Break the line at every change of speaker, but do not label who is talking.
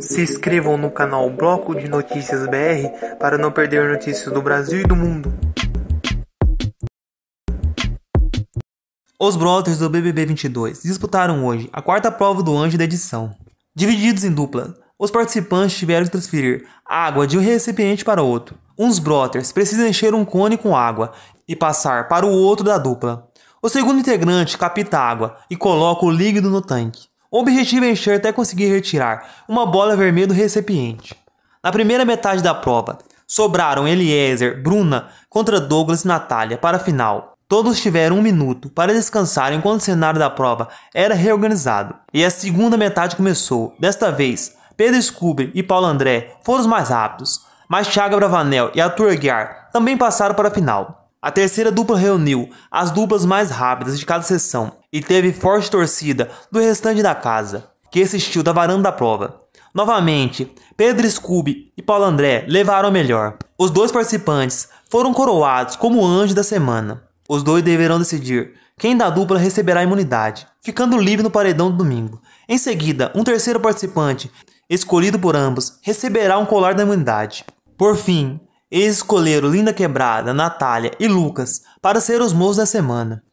Se inscrevam no canal Bloco de Notícias BR para não perder notícias do Brasil e do mundo.
Os brothers do BBB 22 disputaram hoje a quarta prova do anjo da edição. Divididos em dupla, os participantes tiveram que transferir água de um recipiente para outro. Uns brothers precisam encher um cone com água e passar para o outro da dupla. O segundo integrante capta água e coloca o líquido no tanque. O objetivo é encher até conseguir retirar uma bola vermelha do recipiente. Na primeira metade da prova, sobraram Eliezer, Bruna contra Douglas e Natália para a final. Todos tiveram um minuto para descansar enquanto o cenário da prova era reorganizado. E a segunda metade começou. Desta vez, Pedro Scooby e Paulo André foram os mais rápidos, mas Thiago Bravanel e Arthur Aguiar também passaram para a final. A terceira dupla reuniu as duplas mais rápidas de cada sessão e teve forte torcida do restante da casa, que assistiu da varanda da prova. Novamente, Pedro Scooby e Paulo André levaram a melhor. Os dois participantes foram coroados como anjo da semana. Os dois deverão decidir quem da dupla receberá a imunidade, ficando livre no paredão do domingo. Em seguida, um terceiro participante, escolhido por ambos, receberá um colar da imunidade. Por fim, eles escolheram Linda Quebrada, Natália e Lucas para ser os moços da semana.